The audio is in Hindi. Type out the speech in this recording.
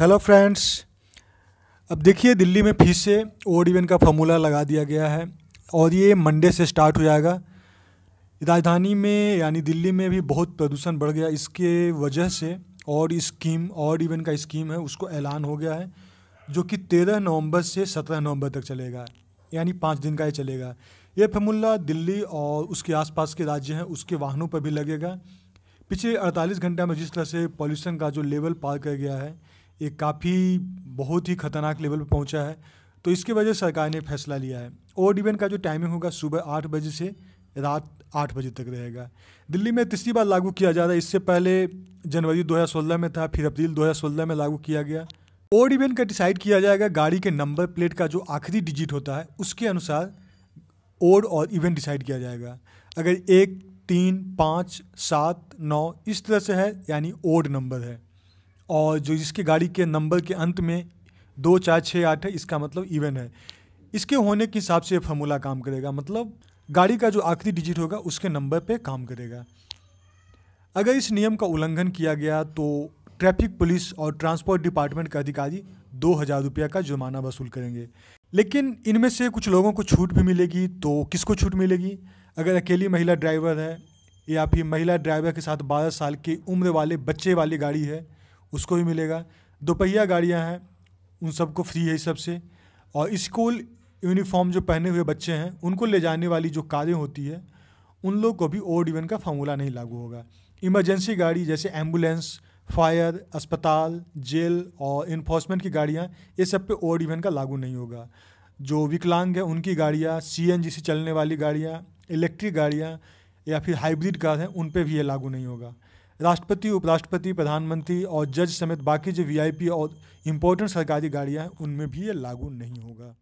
हेलो फ्रेंड्स अब देखिए दिल्ली में फिर से ओड इवेंट का फॉर्मूला लगा दिया गया है और ये मंडे से स्टार्ट हो जाएगा राजधानी में यानी दिल्ली में भी बहुत प्रदूषण बढ़ गया इसके वजह से और स्कीम और इवेंट का स्कीम है उसको ऐलान हो गया है जो कि तेरह नवंबर से सत्रह नवंबर तक चलेगा यानी पाँच दिन का ही चलेगा ये फॉर्मूला दिल्ली और उसके आसपास के राज्य हैं उसके वाहनों पर भी लगेगा पिछले 48 घंटा में जिस तरह से पॉल्यूशन का जो लेवल पार कर गया है ये काफ़ी बहुत ही ख़तरनाक लेवल पर पहुंचा है तो इसके वजह सरकार ने फैसला लिया है ओवर इवेंट का जो टाइमिंग होगा सुबह आठ बजे से रात आठ बजे तक रहेगा दिल्ली में तीसरी बार लागू किया जा रहा है इससे पहले जनवरी 2016 में था फिर अप्रैल 2016 में लागू किया गया ओड इवेंट का डिसाइड किया जाएगा गाड़ी के नंबर प्लेट का जो आखिरी डिजिट होता है उसके अनुसार ओड और इवेंट डिसाइड किया जाएगा अगर एक तीन पाँच सात नौ इस तरह से है यानी ओड नंबर है और जो जिसकी गाड़ी के नंबर के अंत में दो चार छः आठ है इसका मतलब इवन है इसके होने के हिसाब से ये फार्मूला काम करेगा मतलब गाड़ी का जो आखिरी डिजिट होगा उसके नंबर पे काम करेगा अगर इस नियम का उल्लंघन किया गया तो ट्रैफिक पुलिस और ट्रांसपोर्ट डिपार्टमेंट के अधिकारी दो हज़ार रुपया का जुर्माना वसूल करेंगे लेकिन इनमें से कुछ लोगों को छूट भी मिलेगी तो किसको छूट मिलेगी अगर अकेली महिला ड्राइवर है या फिर महिला ड्राइवर के साथ बारह साल की उम्र वाले बच्चे वाली गाड़ी है उसको भी मिलेगा दोपहिया गाड़ियाँ हैं उन सबको फ्री है सबसे और स्कूल यूनिफॉर्म जो पहने हुए बच्चे हैं उनको ले जाने वाली जो कारें होती है उन लोग को भी ओड इवन का फार्मूला नहीं लागू होगा इमरजेंसी गाड़ी जैसे एम्बुलेंस फायर अस्पताल जेल और इन्फोर्समेंट की गाड़ियाँ ये सब पे ओड इवन का लागू नहीं होगा जो विकलांग है उनकी गाड़ियाँ सी एन जी से चलने वाली गाड़ियाँ इलेक्ट्रिक गाड़ियाँ या फिर हाइब्रिड कार हैं उन पर भी ये लागू नहीं होगा राष्ट्रपति उपराष्ट्रपति प्रधानमंत्री और जज समेत बाकी जो वी आई पी और इम्पोर्टेंट सरकारी गाड़ियाँ हैं उनमें भी ये लागू नहीं होगा